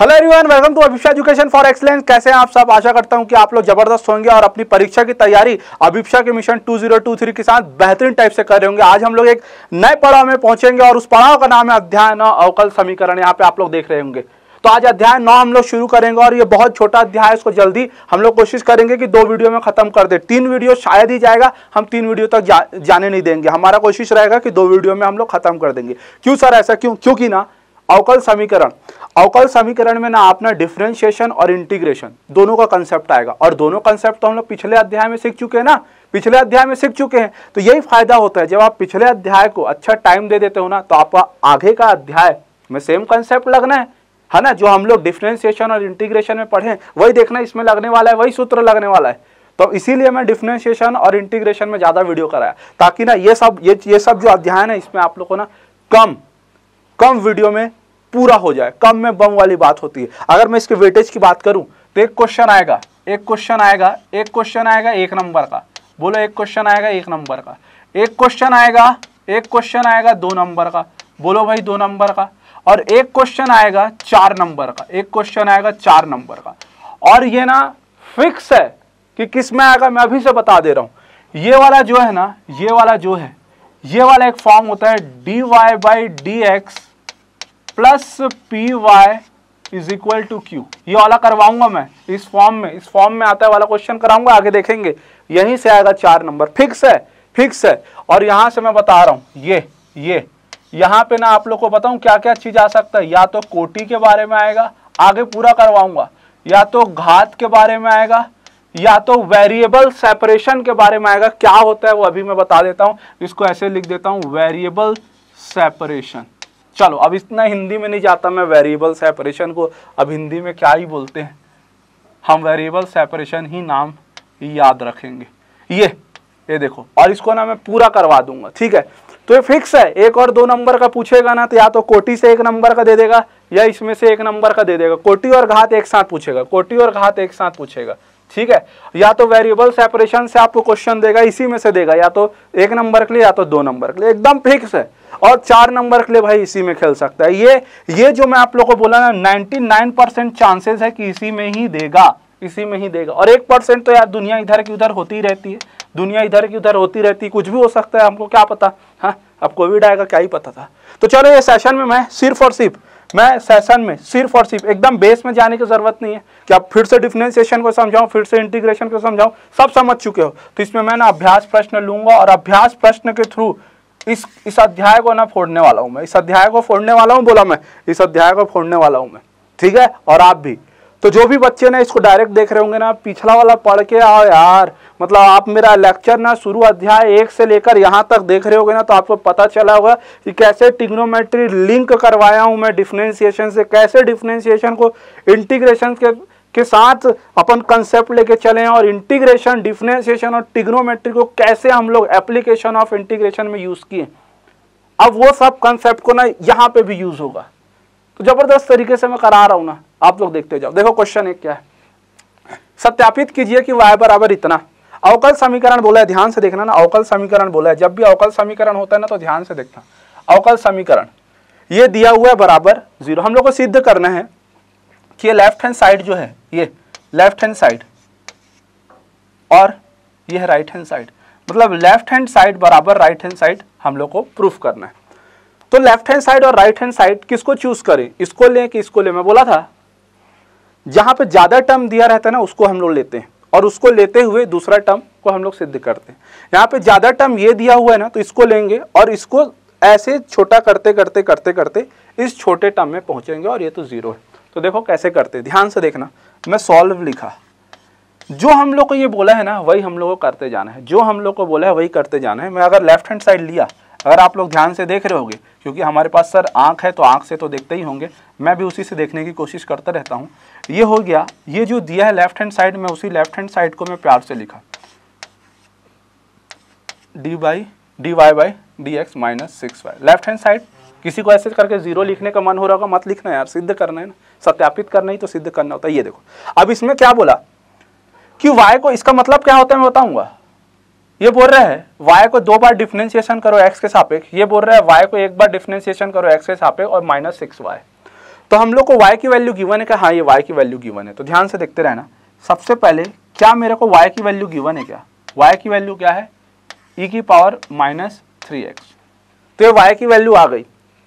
hello everyone welcome to Abhisha education for excellence कैसे हैं आप सब आशा करता हूं कि आप लोग जबरदस्त होंगे और अपनी परीक्षा की तैयारी अभिषा के मिशन 2023 के साथ बेहतरीन टाइप से कर रहे होंगे आज हम लोग एक नए पड़ाव में पहुंचेंगे और उस पड़ाव का नाम है अध्याय अवकल समीकरण यहाँ पे आप लोग देख रहे होंगे तो आज अध्याय नौ हम लोग शुरू करेंगे और ये बहुत छोटा अध्याय है इसको जल्दी हम लोग कोशिश करेंगे कि दो वीडियो में खत्म कर दे तीन वीडियो शायद ही जाएगा हम तीन वीडियो तक जा, जाने नहीं देंगे हमारा कोशिश रहेगा कि दो वीडियो में हम लोग खत्म कर देंगे क्यों सर ऐसा क्यों क्योंकि ना अवकल समीकरण अवकल समीकरण में ना आपने डिफ्रेंशिएशन और इंटीग्रेशन दोनों का कंसेप्ट आएगा और दोनों कंसेप्ट तो हम लोग पिछले अध्याय में सीख चुके हैं ना पिछले अध्याय में सीख चुके हैं तो यही फायदा होता है जब आप पिछले अध्याय को अच्छा टाइम दे देते हो ना तो आपका आगे का अध्याय में सेम कंसेप्ट लगना है है ना जो हम लोग डिफ्रेंशिएशन और इंटीग्रेशन में पढ़े वही देखना इसमें लगने वाला है वही सूत्र लगने वाला है तो इसीलिए मैं डिफ्रेंशिएशन और इंटीग्रेशन में ज़्यादा वीडियो कराया ताकि ना ये सब ये ये सब जो अध्याय है इसमें आप लोग को ना कम कम वीडियो में पूरा हो जाए कम में बम वाली बात होती है अगर मैं इसके वेटेज की बात करूं तो एक क्वेश्चन आएगा एक क्वेश्चन आएगा एक क्वेश्चन आएगा एक नंबर का बोलो एक क्वेश्चन आएगा एक नंबर का एक क्वेश्चन आएगा एक क्वेश्चन आएगा दो नंबर का बोलो भाई दो नंबर का और एक क्वेश्चन आएगा चार नंबर का एक क्वेश्चन आएगा चार नंबर का और ये ना फिक्स है कि किस में आएगा मैं अभी से बता दे रहा हूँ ये वाला जो है ना ये वाला जो है ये वाला एक फॉर्म होता है D Y by D x plus P Y is equal to Q ये वाला करवाऊंगा मैं इस फॉर्म में इस फॉर्म में आता है वाला क्वेश्चन कराऊंगा आगे देखेंगे यहीं से आएगा चार नंबर फिक्स है फिक्स है और यहां से मैं बता रहा हूं ये ये यहाँ पे ना आप लोग को बताऊं क्या क्या चीज आ सकता है या तो कोटी के बारे में आएगा आगे पूरा करवाऊंगा या तो घात के बारे में आएगा या तो वेरिएबल सेपरेशन के बारे में आएगा क्या होता है वो अभी मैं बता देता हूं इसको ऐसे लिख देता हूं वेरिएबल सेपरेशन चलो अब इतना हिंदी में नहीं जाता मैं वेरिएबल सेपरेशन को अब हिंदी में क्या ही बोलते हैं हम वेरिएबल सेपरेशन ही नाम याद रखेंगे ये ये देखो और इसको ना मैं पूरा करवा दूंगा ठीक है तो ये फिक्स है एक और दो नंबर का पूछेगा ना तो या तो कोटी से एक नंबर का दे देगा या इसमें से एक नंबर का दे देगा कोटी और घात एक साथ पूछेगा कोटी और घात एक साथ पूछेगा ठीक है या तो वेरिएबल सेपरेशन से आपको क्वेश्चन देगा इसी में से देगा या तो एक नंबर के लिए या तो दो नंबर के लिए एकदम फिक्स है और चार नंबर के लिए भाई इसी में खेल सकता है ये ये जो मैं आप लोग को बोला ना 99 परसेंट चांसेस है कि इसी में ही देगा इसी में ही देगा और एक परसेंट तो यार दुनिया इधर की उधर होती रहती है दुनिया इधर की उधर होती रहती है कुछ भी हो सकता है हमको क्या पता हाँ अब कोविड आएगा क्या ही पता था तो चलो ये सेशन में मैं सिर्फ और सिर्फ मैं सेशन में सिर्फ और सिर्फ एकदम बेस में जाने की ज़रूरत नहीं है कि आप फिर से डिफ्रेंसिएशन को समझाऊँ फिर से इंटीग्रेशन को समझाऊँ सब समझ चुके हो तो इसमें मैं ना अभ्यास प्रश्न लूँगा और अभ्यास प्रश्न के थ्रू इस इस अध्याय को ना फोड़ने वाला हूँ मैं इस अध्याय को फोड़ने वाला हूँ बोला मैं इस अध्याय को फोड़ने वाला हूँ मैं ठीक है और आप भी तो जो भी बच्चे ना इसको डायरेक्ट देख रहे होंगे ना पिछला वाला पढ़ के आओ यार मतलब आप मेरा लेक्चर ना शुरू अध्याय एक से लेकर यहाँ तक देख रहे होगे ना तो आपको पता चला होगा कि कैसे टिग्नोमेट्री लिंक करवाया हूँ मैं डिफ्रेंसिएशन से कैसे डिफ्रेंसिएशन को इंटीग्रेशन के के साथ अपन कंसेप्ट लेके चले हैं और इंटीग्रेशन डिफ्रेंसिएशन और टिग्नोमेट्री को कैसे हम लोग एप्लीकेशन ऑफ इंटीग्रेशन में यूज़ किए अब वो सब कंसेप्ट को ना यहाँ पर भी यूज़ होगा तो ज़बरदस्त तरीके से मैं करा रहा हूँ ना आप लोग देखते जाओ देखो क्वेश्चन एक क्या है सत्यापित कीजिए कि वाई बराबर इतना अवकल समीकरण बोला है ध्यान से देखना ना अवकल समीकरण बोला है जब भी अवकल समीकरण होता है ना तो ध्यान से देखना अवकल समीकरण ये दिया हुआ है बराबर जीरो हम लोग को सिद्ध करना है कि ये लेफ्ट हैंड साइड जो है ये लेफ्ट हैंड साइड और ये है राइट हैंड साइड मतलब लेफ्ट हैंड साइड बराबर राइट हैंड साइड हम लोग को प्रूफ करना है तो लेफ्ट हैंड साइड और राइट हैंड साइड किसको चूज करें इसको लें कि इसको लें मैं बोला था जहाँ पे ज़्यादा टर्म दिया रहता है ना उसको हम लोग लेते हैं और उसको लेते हुए दूसरा टर्म को हम लोग सिद्ध करते हैं यहाँ पे ज़्यादा टर्म ये दिया हुआ है ना तो इसको लेंगे और इसको ऐसे छोटा करते करते करते करते इस छोटे टर्म में पहुँचेंगे और ये तो ज़ीरो है तो देखो कैसे करते ध्यान से देखना मैं सॉल्व लिखा जो हम लोग को ये बोला है ना वही हम लोग को करते जाना है जो हम लोग को बोला है वही करते जाना है मैं अगर लेफ्ट हैंड साइड लिया अगर आप लोग ध्यान से देख रहे होगे क्योंकि हमारे पास सर आँख है तो आँख से तो देखते ही होंगे मैं भी उसी से देखने की कोशिश करता रहता हूँ तो ये हो गया ये जो दिया है लेफ्ट हैंड साइड में उसी लेफ्ट हैंड साइड को मैं प्यार से लिखा D by D Y by D x minus six Y left hand side किसी को ऐसे करके जीरो लिखने का मन हो रहा होगा मत लिखना यार सिद्ध करना है ना सत्यापित करना ही तो सिद्ध करना होता है ये देखो अब इसमें क्या बोला कि वाई को इसका मतलब क्या होता है मैं बताऊंगा ये बोल रहे हैं वाई को दो बार डिफ्रेंशिएशन करो एक्स के सापेक्ष ये बोल रहा है वाई को एक बार डिफ्रेंशिएशन करो एक्स के सापेक्ष और माइनस सिक्स वाई तो हम लोग को y की वैल्यू गिवन है क्या हाँ ये y की वैल्यू गिवन है तो ध्यान से देखते रहना सबसे पहले क्या मेरे को y की वैल्यू गिवन है क्या y की वैल्यू क्या है e की पावर माइनस थ्री एक्स तो ये y की वैल्यू आ गई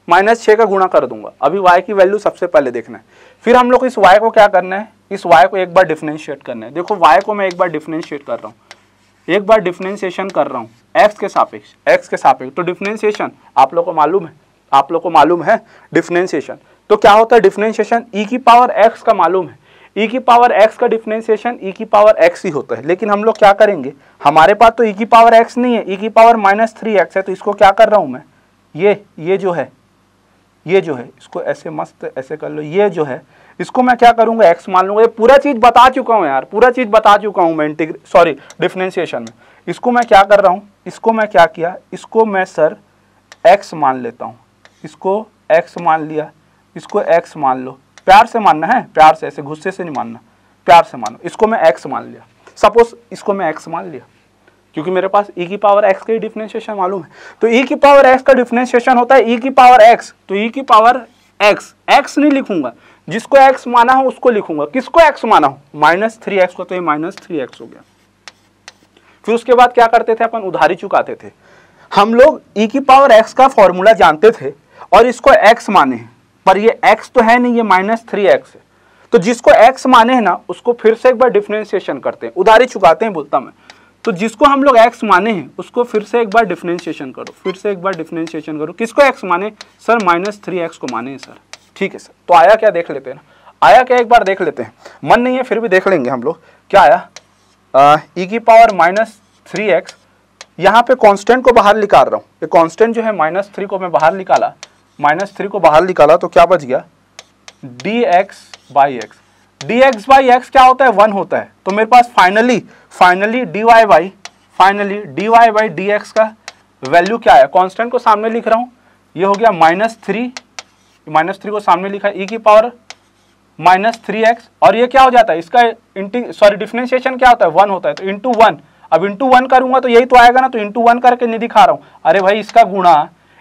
माइनस छः का गुणा कर दूंगा अभी y की वैल्यू सबसे पहले देखना है फिर हम लोग इस y को क्या करना है इस y को एक बार डिफ्रेंशिएट करना है देखो y को मैं एक बार डिफ्रेंशिएट कर रहा हूँ एक बार डिफ्रेंशिएशन कर रहा हूँ x के सापेक्ष x के सापेक्ष तो डिफ्रेंशिएशन आप लोग को मालूम है आप लोग को मालूम है डिफ्रेंशिएशन तो क्या होता है डिफ्रेंशिएशन ई e की पावर एक्स का मालूम है ई e की पावर एक्स का डिफ्रेंशिएशन ई e की पावर एक्स ही होता है लेकिन हम लोग क्या करेंगे हमारे पास तो ई की पावर एक्स नहीं है ई की पावर माइनस थ्री एक्स है तो इसको क्या कर रहा हूँ मैं ये ये जो है ये जो है इसको ऐसे मस्त ऐसे कर लो ये जो है इसको मैं क्या करूंगा एक्स मान लूंगा ये पूरा चीज़ बता चुका हूँ यार पूरा चीज़ बता चुका हूँ मैं इंटीग्रे सॉरी डिफ्रेंशिएशन में इसको मैं क्या कर रहा हूँ इसको मैं क्या किया इसको मैं सर एक्स मान लेता हूँ इसको एक्स मान लिया इसको एक्स मान लो प्यार से मानना है प्यार से ऐसे गुस्से से नहीं मानना प्यार से मानो इसको मैं एक्स मान लिया सपोज इसको मैं एक्स मान लिया क्योंकि मेरे पास ई e की पावर एक्स का ही डिफ्रेंशिएशन मालूम है तो ई e की पावर एक्स का डिफ्रेंशिएशन होता है ई e की पावर एक्स तो ई की पावर एक्स एक्स नहीं लिखूंगा जिसको एक्स माना हो उसको लिखूंगा किसको एक्स माना हो माइनस थ्री एक्स को तो ये माइनस थ्री एक्स हो गया फिर उसके बाद क्या करते थे अपन उधारी चुकाते थे हम लोग ई की पावर एक्स का फॉर्मूला जानते थे और इसको एक्स माने पर ये x तो है नहीं ये माइनस थ्री एक्स है तो जिसको x माने है ना उसको फिर से एक बार डिफ्रेंशिएशन करते हैं उधारी चुकाते हैं बोलता मैं तो जिसको हम लोग x माने हैं उसको फिर से एक बार डिफ्रेंशिएशन करो फिर से एक बार डिफ्रेंशिएशन करो किसको x माने सर माइनस थ्री एक्स को माने सर ठीक है सर तो आया क्या देख लेते हैं ना आया क्या एक बार देख लेते हैं मन नहीं है फिर भी देख लेंगे हम लोग क्या आया ई e की पावर माइनस थ्री एक्स यहाँ पे कॉन्स्टेंट को बाहर निकाल रहा हूँ ये कॉन्स्टेंट जो है माइनस थ्री को मैं बाहर निकाला माइनस थ्री को बाहर निकाला तो क्या बच गया D X by X D X by X क्या होता है वन होता है तो मेरे पास finally finally D Y by finally D Y by D x का वैल्यू क्या है कॉन्स्टेंट को सामने लिख रहा हूँ ये हो गया माइनस थ्री माइनस थ्री को सामने लिखा ई e की पावर माइनस थ्री एक्स और ये क्या हो जाता है इसका इंटी सॉरी डिफ्रेंशिएशन क्या होता है वन होता है तो इंटू वन अब इंटू वन करूंगा तो यही तो आएगा ना तो इंटू वन करके नहीं दिखा रहा हूँ अरे भाई इसका गुणा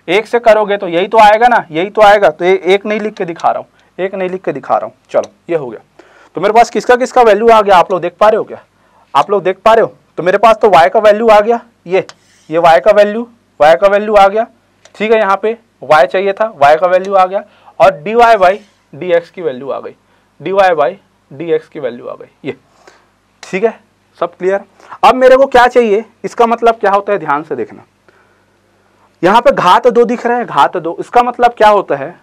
एक से करोगे तो यही तो आएगा ना यही तो आएगा तो ये एक नहीं लिख के दिखा रहा हूँ एक नहीं लिख के दिखा रहा हूँ चलो ये हो गया तो मेरे पास किसका किसका वैल्यू आ गया आप लोग देख पा रहे हो क्या आप लोग देख पा रहे हो तो मेरे पास तो वाई का वैल्यू आ गया ये ये वाई का वैल्यू वाई का वैल्यू आ गया ठीक है यहाँ पे वाई चाहिए था वाई का वैल्यू आ गया और d Y by D x की वैल्यू आ गई d Y by D x की वैल्यू आ गई ये ठीक है सब क्लियर अब मेरे को क्या चाहिए इसका मतलब क्या होता है ध्यान से देखना यहाँ पे घात दो दिख रहा है घात दो इसका मतलब क्या होता है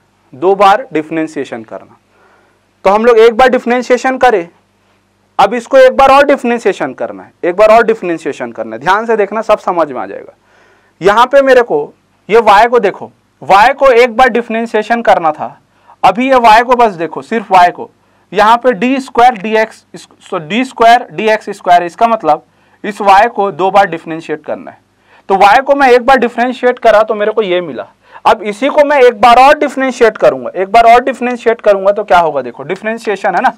दो बार डिफ्रेंसिएशन करना तो हम लोग एक बार डिफ्रेंसिएशन करें अब इसको एक बार और डिफ्रेंसिएशन करना है एक बार और डिफ्रेंसिएशन करना है ध्यान से देखना सब समझ में आ जाएगा यहाँ पे मेरे को ये वाई को देखो वाई को एक बार डिफ्रेंसिएशन करना था अभी ये वाई को बस देखो सिर्फ वाई को यहाँ पे d square d x d square d x square इसका मतलब इस वाई को दो बार डिफ्रेंशिएट करना है तो वाई को मैं एक बार डिफ्रेंशिएट करा तो मेरे को ये मिला अब इसी को मैं एक बार और डिफ्रेंशिएट करूंगा एक बार और डिफ्रेंशिएट करूंगा तो क्या होगा देखो डिफ्रेंशिएशन है ना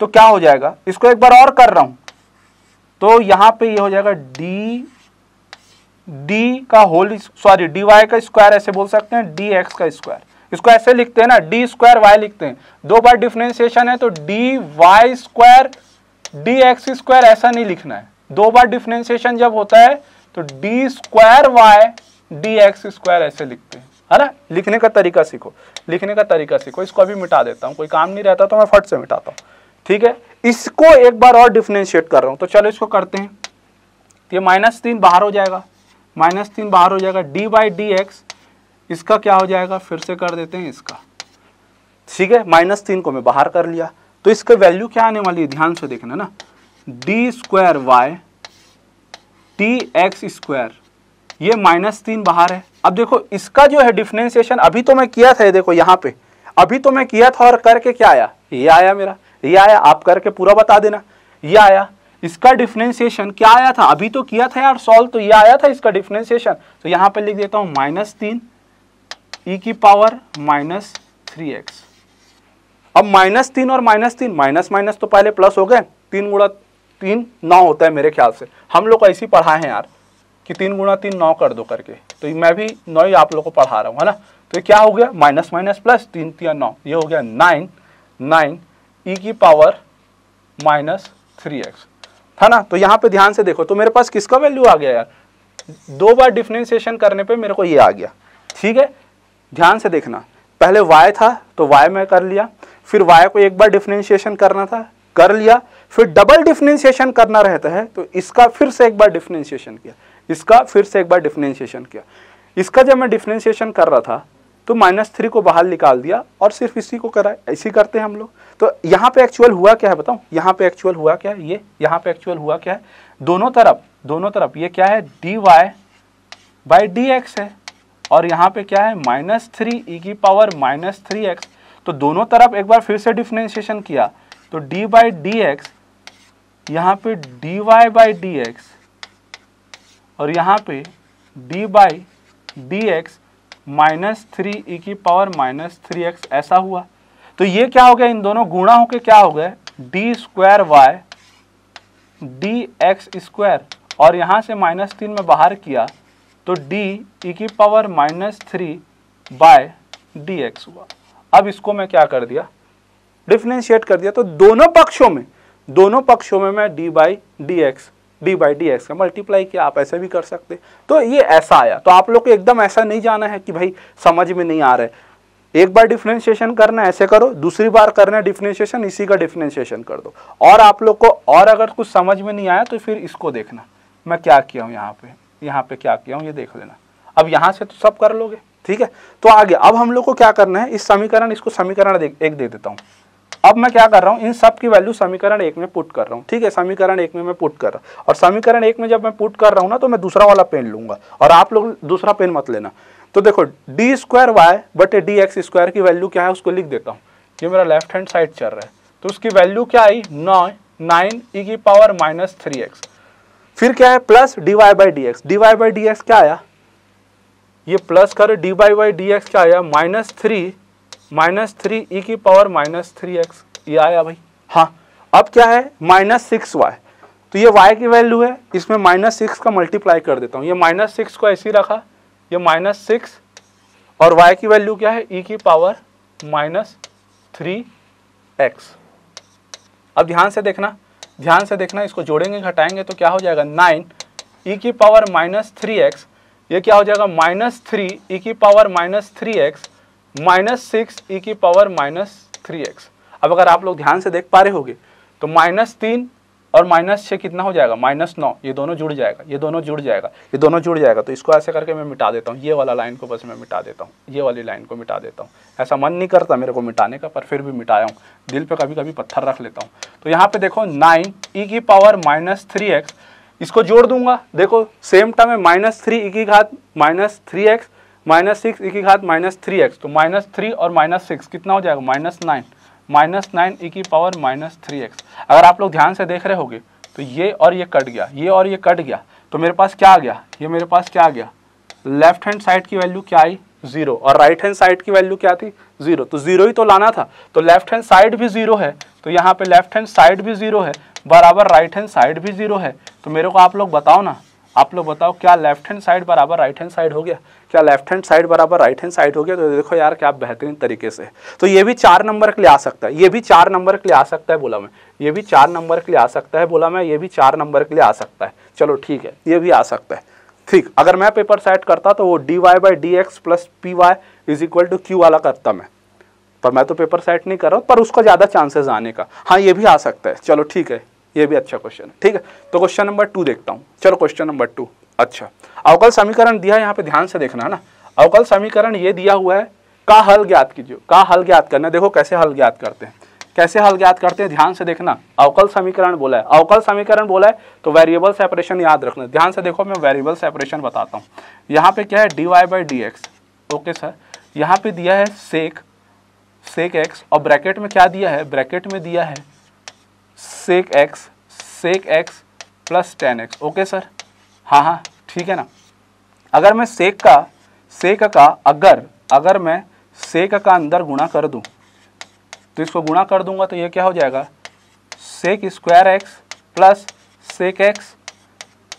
तो क्या हो जाएगा इसको एक बार और कर रहा हूं तो यहां पे ये यह हो जाएगा डी डी का होल सॉरी डी वाई का स्क्वायर ऐसे बोल सकते हैं डी एक्स का स्क्वायर इसको ऐसे लिखते हैं ना डी स्क्वायर वाई लिखते हैं दो बार डिफ्रेंशिएशन है तो d y square d x square ऐसा नहीं लिखना है दो बार डिफ्रेंशिएशन जब होता है तो d square y d x square ऐसे लिखते हैं है ना लिखने का तरीका सीखो लिखने का तरीका सीखो इसको अभी मिटा देता हूँ कोई काम नहीं रहता तो मैं फट से मिटाता हूँ ठीक है इसको एक बार और डिफ्रेंशिएट कर रहा हूँ तो चलो इसको करते हैं ये माइनस तीन बाहर हो जाएगा माइनस तीन बाहर हो जाएगा डी बाई डी एक्स इसका क्या हो जाएगा फिर से कर देते हैं इसका ठीक है माइनस तीन को मैं बाहर कर लिया तो इसका वैल्यू क्या आने वाली है ध्यान से देखना ना d square y t x square ये माइनस तीन बाहर है अब देखो इसका जो है डिफ्रेंसिएशन अभी तो मैं किया था देखो यहाँ पे अभी तो मैं किया था और करके क्या आया ये आया मेरा ये आया आप करके पूरा बता देना ये आया इसका डिफ्रेंसिएशन क्या आया था अभी तो किया था यार सॉल्व तो ये आया था इसका डिफ्रेंसिएशन तो यहाँ पर लिख देता हूँ माइनस तीन ई e की पावर माइनस थ्री एक्स अब माइनस तीन और माइनस तीन माइनस माइनस तो पहले प्लस हो गए तीन गुणा तीन नौ होता है मेरे ख्याल से हम लोग ऐसी पढ़ाए हैं यार कि तीन गुणा तीन नौ कर दो करके तो मैं भी नौ ही आप लोग को पढ़ा रहा हूँ है ना तो ये क्या हो गया माइनस माइनस प्लस तीन तीन नौ ये हो गया नाइन नाइन ई e की पावर माइनस थ्री एक्स है ना तो यहाँ पे ध्यान से देखो तो मेरे पास किसका वैल्यू आ गया यार दो बार डिफ्रेंसिएशन करने पर मेरे को ये आ गया ठीक है ध्यान से देखना पहले वाई था तो वाई मैं कर लिया फिर वाई को एक बार डिफ्रेंशिएशन करना था कर लिया फिर डबल डिफ्रेंशिएशन करना रहता है तो इसका फिर से एक बार डिफ्रेंशिएशन किया इसका फिर से एक बार डिफ्रेंशिएशन किया इसका जब मैं डिफ्रेंशिएशन कर रहा था तो माइनस थ्री को बाहर निकाल दिया और सिर्फ इसी को करा ऐसी करते हैं हम लोग तो यहाँ पे एक्चुअल हुआ क्या है बताऊँ यहाँ पे एक्चुअल हुआ क्या है ये यहाँ पे एक्चुअल हुआ क्या है दोनों तरफ दोनों तरफ ये क्या है D Y by D x है और यहाँ पे क्या है माइनस थ्री ई की पावर माइनस थ्री एक्स तो दोनों तरफ एक बार फिर से डिफ्रेंशिएशन किया तो डी बाई डी एक्स यहाँ पे d Y by D x और यहाँ पे d by D x minus three e की पावर माइनस थ्री एक्स ऐसा हुआ तो ये क्या हो गया इन दोनों गुणा होकर क्या हो गया d square y d x square और यहाँ से माइनस तीन में बाहर किया तो डी ई e की power minus three by d x हुआ अब इसको मैं क्या कर दिया डिफ्रेंशिएट कर दिया तो दोनों पक्षों में दोनों पक्षों में मैं d by D x d by D x का मल्टीप्लाई किया आप ऐसे भी कर सकते तो ये ऐसा आया तो आप लोग को एकदम ऐसा नहीं जाना है कि भाई समझ में नहीं आ रहा है एक बार डिफ्रेंशिएशन करना है ऐसे करो दूसरी बार करना है डिफ्रेंशिएशन इसी का डिफ्रेंशिएशन कर दो और आप लोग को और अगर कुछ समझ में नहीं आया तो फिर इसको देखना मैं क्या किया हूँ यहाँ पे यहाँ पे क्या किया हूँ ये देख लेना अब यहाँ से तो सब कर लोगे ठीक है तो आगे अब हम लोग को क्या करना है इस समीकरण इसको समीकरण एक दे देता हूँ अब मैं क्या कर रहा हूँ इन सब की वैल्यू समीकरण एक में पुट कर रहा हूँ ठीक है समीकरण एक में मैं पुट कर रहा हूँ और समीकरण एक में जब मैं पुट कर रहा हूँ ना तो मैं दूसरा वाला पेन लूंगा और आप लोग दूसरा पेन मत लेना तो देखो डी स्क्वायर वाई बटे डी एक्स स्क्वायर की वैल्यू क्या है उसको लिख देता हूँ ये मेरा लेफ्ट हैंड साइड चल रहा है तो उसकी वैल्यू क्या आई नौ नाइन ई e की पावर माइनस थ्री एक्स फिर क्या है plus d Y by D x d Y by D x क्या आया ये प्लस कर d Y by D x क्या आया minus three minus three e e की पावर माइनस थ्री एक्स ये आया भाई हाँ अब क्या है माइनस सिक्स वाई तो ये वाई की वैल्यू है इसमें माइनस सिक्स का मल्टीप्लाई कर देता हूँ ये माइनस सिक्स को ऐसे ही रखा ये माइनस सिक्स और वाई की वैल्यू क्या है ई e की पावर माइनस थ्री एक्स अब ध्यान से देखना ध्यान से देखना इसको जोड़ेंगे घटाएंगे तो क्या हो जाएगा नाइन ई e की पावर माइनस थ्री एक्स ये क्या हो जाएगा माइनस थ्री ई की power minus three x minus six e e की पावर माइनस थ्री एक्स अब अगर आप लोग ध्यान से देख पा रहे होगे तो माइनस तीन और माइनस छः कितना हो जाएगा माइनस नौ ये दोनों जुड़ जाएगा ये दोनों जुड़ जाएगा ये दोनों जुड़ जाएगा तो इसको ऐसे करके मैं मिटा देता हूँ ये वाला लाइन को बस मैं मिटा देता हूँ ये वाली लाइन को मिटा देता हूँ ऐसा मन नहीं करता मेरे को मिटाने का पर फिर भी मिटाया हूँ दिल पे कभी कभी पत्थर रख लेता हूँ तो यहाँ पर देखो नाइन ई e की पावर माइनस थ्री एक्स इसको जोड़ दूंगा देखो सेम टर्म है माइनस थ्री ई e की घात minus three x minus six e की घात माइनस थ्री एक्स तो माइनस थ्री और माइनस सिक्स कितना हो जाएगा minus nine minus nine e की पावर माइनस थ्री एक्स अगर आप लोग ध्यान से देख रहे होगे तो ये और ये कट गया ये और ये कट गया तो मेरे पास क्या आ गया ये मेरे पास क्या आ गया लेफ्ट हैंड साइड की वैल्यू क्या आई जीरो और राइट हैंड साइड की वैल्यू क्या थी जीरो तो जीरो ही तो लाना था तो लेफ्ट हैंड साइड भी जीरो है तो यहाँ पे लेफ्ट हैंड साइड भी जीरो है बराबर राइट हैंड साइड भी जीरो है तो मेरे को आप लोग बताओ ना आप लोग बताओ क्या लेफ्ट हैंड साइड बराबर राइट हैंड साइड हो गया क्या लेफ्ट हैंड साइड बराबर राइट हैंड साइड हो गया तो देखो यार क्या बेहतरीन तरीके से तो ये भी चार नंबर के लिए आ सकता है ये भी चार नंबर के लिए आ सकता है बोला मैं ये भी चार नंबर के लिए आ सकता है बोला मैं ये भी चार नंबर के लिए आ सकता है चलो ठीक है ये भी आ सकता है ठीक अगर मैं पेपर सेट करता तो वो d Y by D x plus P Y is equal to q वाला करता मैं पर मैं तो पेपर सेट नहीं कर रहा हूँ पर उसको ज़्यादा चांसेस आने का हाँ ये भी आ सकता है चलो ठीक है ये भी अच्छा क्वेश्चन है ठीक है तो क्वेश्चन नंबर टू देखता हूँ चलो क्वेश्चन नंबर टू अच्छा अवकल समीकरण दिया यहाँ पे ध्यान से देखना है ना अवकल समीकरण ये दिया हुआ है का हल ज्ञात कीजिए का हल ज्ञात करना देखो कैसे हल ज्ञात करते हैं कैसे हल ज्ञात करते हैं ध्यान से देखना अवकल समीकरण बोला है अवकल समीकरण बोला है तो वेरिएबल सेपरेशन याद रखना ध्यान से देखो मैं वेरिएबल सेपरेशन बताता हूँ यहाँ पे क्या है D Y by D x okay sir यहाँ पे दिया है सेक सेक एक्स और ब्रैकेट में क्या दिया है ब्रैकेट में दिया है sec x sec x plus tan x okay sir हाँ हाँ ठीक है ना अगर मैं सेक का सेक का अगर अगर मैं सेक का अंदर गुणा कर दूं तो इसको गुणा कर दूंगा तो ये क्या हो जाएगा sec square x plus sec x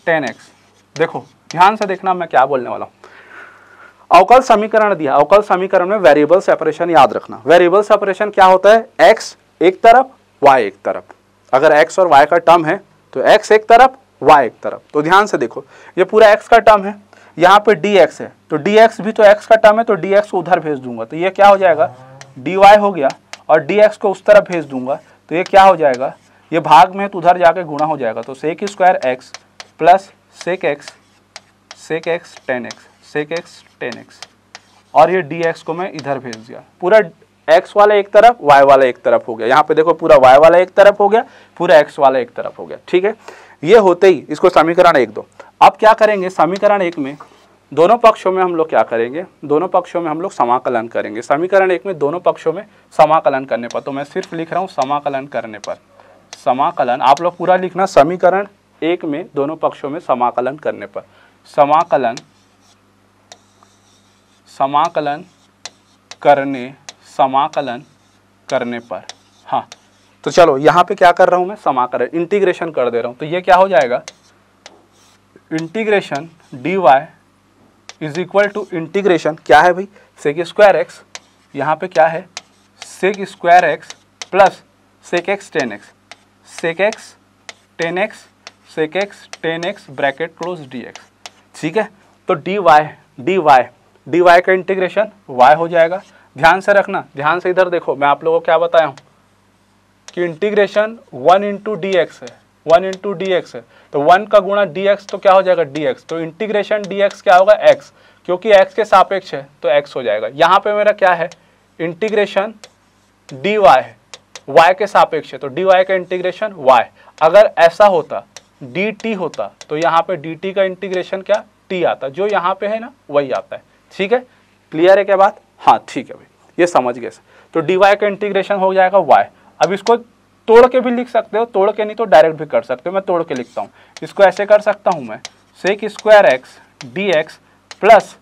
tan x देखो ध्यान से देखना मैं क्या बोलने वाला हूँ अवकल समीकरण दिया अवकल समीकरण में वेरिएबल सेपरेशन याद रखना वेरिएबल सेपरेशन क्या होता है एक्स एक तरफ वाई एक तरफ अगर एक्स और वाई का टर्म है तो एक्स एक तरफ y एक तरफ तो ध्यान से देखो ये पूरा एक्स का टर्म है यहाँ पे डी एक्स है तो dx भी तो एक्स का टर्म है तो डी एक्स को उधर भेज दूंगा तो ये क्या हो जाएगा डी वाई हो गया और डी एक्स को उस तरफ भेज दूंगा तो ये क्या हो जाएगा ये भाग में तो उधर जाके गुणा हो जाएगा तो sec square x plus sec x sec x tan x sec x tan x और ये डी एक्स को मैं इधर भेज दिया पूरा एक्स वाला एक तरफ वाई वाला एक तरफ हो गया यहाँ पे देखो पूरा वाई वाला एक तरफ हो गया पूरा एक्स वाला एक तरफ हो गया ठीक है ये होते ही इसको समीकरण एक दो अब क्या करेंगे समीकरण एक में दोनों पक्षों में हम लोग क्या करेंगे दोनों पक्षों में हम लोग समाकलन करेंगे समीकरण एक में दोनों पक्षों में समाकलन करने पर तो मैं सिर्फ लिख रहा हूँ समाकलन करने पर समाकलन आप लोग पूरा लिखना समीकरण एक में दोनों पक्षों में समाकलन करने पर समाकलन समाकलन करने समाकलन करने पर हाँ तो चलो यहाँ पे क्या कर रहा हूँ मैं समाकलन इंटीग्रेशन कर दे रहा हूँ तो ये क्या हो जाएगा integration d y is equal to integration क्या है भाई सेक स्क्वायर एक्स यहाँ पे क्या है sec square x plus sec x tan x sec x tan x sec x tan x bracket close d x ठीक है तो d y d y d y का इंटीग्रेशन वाई हो जाएगा ध्यान से रखना ध्यान से इधर देखो मैं आप लोगों को क्या बताया हूँ कि integration one into d x है वन इंटू डी एक्स है तो वन का गुणा डी एक्स तो क्या हो जाएगा डी एक्स तो इंटीग्रेशन डी एक्स क्या होगा एक्स क्योंकि एक्स के सापेक्ष है तो एक्स हो जाएगा यहाँ पे मेरा क्या है इंटीग्रेशन डी वाई है वाई के सापेक्ष है तो डी वाई का इंटीग्रेशन वाई अगर ऐसा होता डी टी होता तो यहाँ पे डी टी का इंटीग्रेशन क्या टी आता जो यहाँ पे है ना वही आता है ठीक है क्लियर है क्या बात हाँ ठीक है भाई ये समझ गए तो डी वाई का इंटीग्रेशन हो जाएगा वाई अब इसको तोड़ के भी लिख सकते हो तोड़ के नहीं तो डायरेक्ट भी कर सकते हो मैं तोड़ के लिखता हूँ इसको ऐसे कर सकता हूँ मैं sec square x D x plus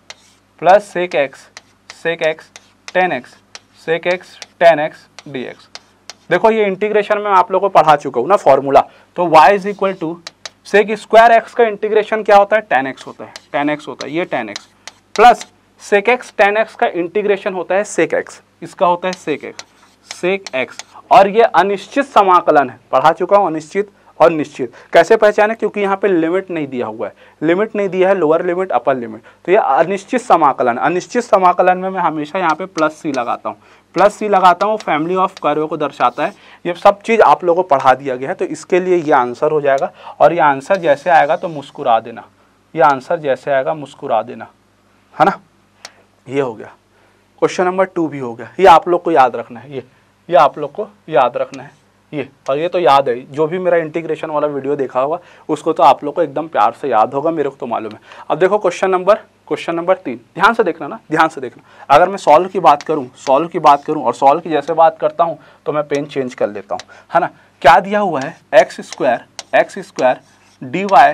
plus sec x sec x tan x sec x tan x D x देखो ये इंटीग्रेशन में आप लोगों को पढ़ा चुका हूँ ना फॉर्मूला तो y is equal to sec square x का इंटीग्रेशन क्या होता है टेन एक्स होता है टेन एक्स होता है ये tan x plus sec x tan x का इंटीग्रेशन होता है सेक एक्स इसका होता है सेक एक्स सेक एक्स और ये अनिश्चित समाकलन है पढ़ा चुका हूँ अनिश्चित और निश्चित कैसे पहचाने क्योंकि यहाँ पे लिमिट नहीं दिया हुआ है लिमिट नहीं दिया है लोअर लिमिट अपर लिमिट तो ये अनिश्चित समाकलन अनिश्चित समाकलन में मैं हमेशा यहाँ पे प्लस सी लगाता हूँ प्लस सी लगाता हूँ फैमिली ऑफ कर्व को दर्शाता है ये सब चीज़ आप लोगों को पढ़ा दिया गया है तो इसके लिए ये आंसर हो जाएगा और ये आंसर जैसे आएगा तो मुस्कुरा देना ये आंसर जैसे आएगा मुस्कुरा देना है ना ये हो गया क्वेश्चन नंबर टू भी हो गया ये आप लोग को याद रखना है ये ये आप लोग को याद रखना है ये और ये तो याद है जो भी मेरा इंटीग्रेशन वाला वीडियो देखा होगा उसको तो आप लोग को एकदम प्यार से याद होगा मेरे को तो मालूम है अब देखो क्वेश्चन नंबर क्वेश्चन नंबर तीन ध्यान से देखना ना ध्यान से देखना अगर मैं सॉल्व की बात करूँ सॉल्व की बात करूँ और सॉल्व की जैसे बात करता हूँ तो मैं पेन चेंज कर लेता हूँ है ना क्या दिया हुआ है x square x square d Y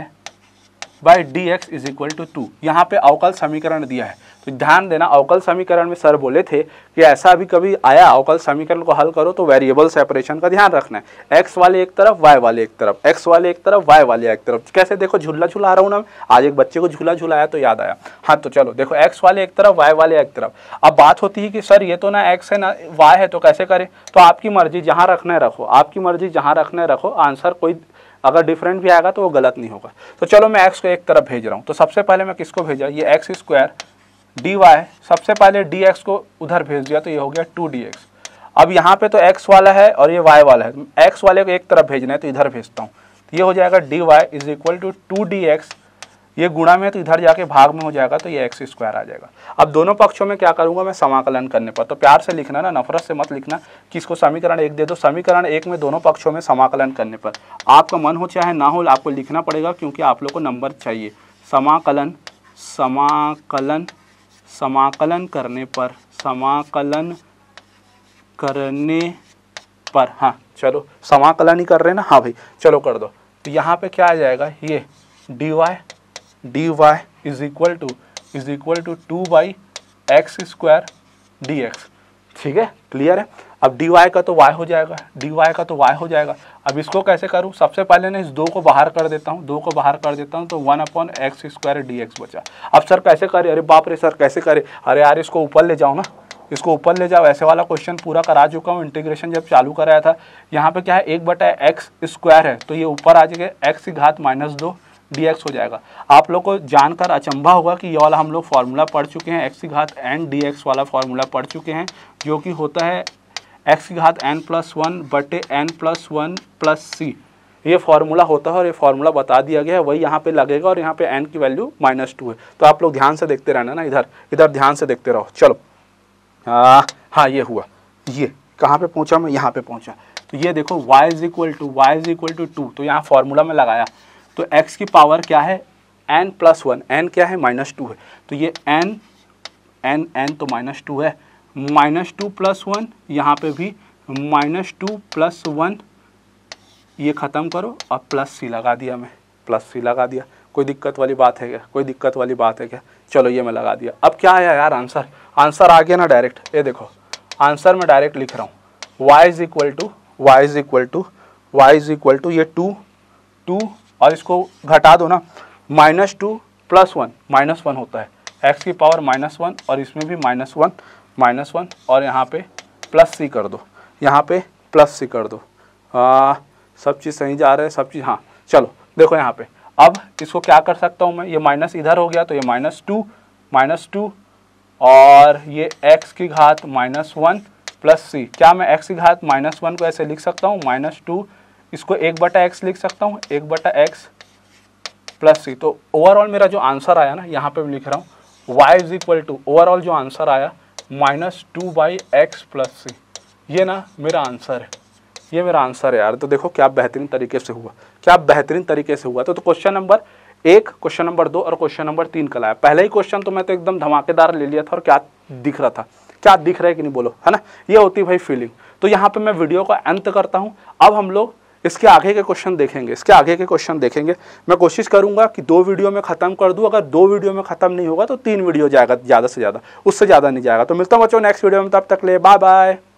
by D x is equal to two यहाँ पे अवकल समीकरण दिया है तो ध्यान देना अवकल समीकरण में सर बोले थे कि ऐसा अभी कभी आया अवकल समीकरण को हल करो तो वेरिएबल सेपरेशन का ध्यान रखना है एक्स वाले एक तरफ वाई वाले एक तरफ एक्स वाले एक तरफ वाई वाले एक तरफ कैसे देखो झूला झूला रहा हूँ ना आज एक बच्चे को झूला झूलाया तो याद आया हाँ तो चलो देखो एक्स वाले एक तरफ वाई वाले एक तरफ अब बात होती है कि सर ये तो ना एक्स है ना वाई है तो कैसे करें तो आपकी मर्जी जहाँ रखना है रखो आपकी मर्जी जहाँ रखना है रखो आंसर कोई अगर डिफरेंट भी आएगा तो वो गलत नहीं होगा तो चलो मैं एक्स को एक तरफ भेज रहा हूँ तो सबसे पहले मैं किसको भेजा ये एक्स स्क्वायर डी वाई सबसे पहले डी एक्स को उधर भेज दिया तो ये हो गया टू डी एक्स अब यहाँ पे तो एक्स वाला है और ये वाई वाला है एक्स वाले को एक तरफ भेजना है तो इधर भेजता हूँ ये हो जाएगा d y is equal to two d x ये गुणा में तो इधर जाके भाग में हो जाएगा तो ये एक्स स्क्वायर आ जाएगा अब दोनों पक्षों में क्या करूंगा मैं समाकलन करने पर तो प्यार से लिखना ना नफरत से मत लिखना कि इसको समीकरण एक दे दो समीकरण एक में दोनों पक्षों में समाकलन करने पर आपका मन हो चाहे ना हो आपको लिखना पड़ेगा क्योंकि आप लोग को नंबर चाहिए समाकलन समाकलन समाकलन करने पर समाकलन करने पर हाँ चलो समाकलन ही कर रहे हैं ना हाँ भाई चलो कर दो तो यहाँ पे क्या आ जाएगा ये d y d y is equal to is equal to two by x square d x ठीक है क्लियर है अब डी वाई का तो वाई हो जाएगा डी वाई का तो वाई हो जाएगा अब इसको कैसे करूँ सबसे पहले ना इस दो को बाहर कर देता हूँ दो को बाहर कर देता हूँ तो one upon x square d x बचा अब सर कैसे करे अरे बाप रे सर कैसे करे अरे यार इसको ऊपर ले जाओ ना इसको ऊपर ले जाओ ऐसे वाला क्वेश्चन पूरा करा चुका हूँ इंटीग्रेशन जब चालू कराया था यहाँ पे क्या है एक बटा एक्स स्क्वायर है तो ये ऊपर आ जाएगा एक्स घात माइनस दो डी एक्स हो जाएगा आप लोग को जानकर अचंभा होगा कि ये वाला हम लोग फार्मूला पढ़ चुके हैं एक्स की घात एन डी एक्स वाला फार्मूला पढ़ चुके हैं जो कि होता है एक्स घात एन प्लस वन बटे n plus one plus c ये फार्मूला होता है और ये फार्मूला बता दिया गया है वही यहाँ पे लगेगा और यहाँ पे एन की वैल्यू माइनस टू है तो आप लोग ध्यान से देखते रहना ना इधर इधर ध्यान से देखते रहो चलो आ, हाँ, हाँ ये हुआ ये कहाँ पे पहुँचा मैं यहाँ पे पहुँचा तो ये देखो y is equal to y is equal to two तो यहाँ फार्मूला में लगाया तो x की पावर क्या है एन प्लस वन एन क्या है माइनस टू है तो ये एन एन एन तो माइनस टू है माइनस टू प्लस वन यहाँ पर भी माइनस टू प्लस वन ये ख़त्म करो और प्लस सी लगा दिया मैं प्लस सी लगा दिया कोई दिक्कत वाली बात है क्या कोई दिक्कत वाली बात है क्या चलो ये मैं लगा दिया अब क्या आया यार आंसर आंसर आ गया ना डायरेक्ट ये देखो आंसर मैं डायरेक्ट लिख रहा हूँ y is equal to y is equal to y is equal to ये टू टू और इसको घटा दो ना minus two plus one minus one होता है एक्स की पावर माइनस वन और इसमें भी माइनस वन माइनस वन और यहाँ पे प्लस सी कर दो यहाँ पे प्लस सी कर दो आ, सब चीज़ सही जा रहा है सब चीज़ हाँ चलो देखो यहाँ पे अब इसको क्या कर सकता हूँ मैं ये माइनस इधर हो गया तो ये माइनस टू माइनस टू और ये एक्स की घात माइनस वन प्लस सी क्या मैं एक्स की घात माइनस वन को ऐसे लिख सकता हूँ माइनस टू इसको एक बटा एक्स लिख सकता हूँ एक बटा एक्स प्लस सी तो ओवरऑल मेरा जो आंसर आया ना यहाँ पे मैं लिख रहा हूँ y is equal to overall जो आंसर आया minus two by x plus c ये ना मेरा आंसर है ये मेरा आंसर है यार तो देखो क्या बेहतरीन तरीके से हुआ क्या बेहतरीन तरीके से हुआ तो क्वेश्चन तो नंबर एक क्वेश्चन नंबर दो और क्वेश्चन नंबर तीन का लाया पहले ही क्वेश्चन तो मैं तो एकदम धमाकेदार ले लिया था और क्या दिख रहा था क्या दिख रहा है कि नहीं बोलो है ना ये होती भाई फीलिंग तो यहाँ पे मैं वीडियो का अंत करता हूँ अब हम लोग इसके आगे के क्वेश्चन देखेंगे इसके आगे के क्वेश्चन देखेंगे मैं कोशिश करूंगा कि दो वीडियो में ख़त्म कर दूं अगर दो वीडियो में ख़त्म नहीं होगा तो तीन वीडियो जाएगा ज़्यादा से ज़्यादा उससे ज़्यादा नहीं जाएगा तो मिलता हूँ बच्चों नेक्स्ट वीडियो में तब तक ले बाय बाय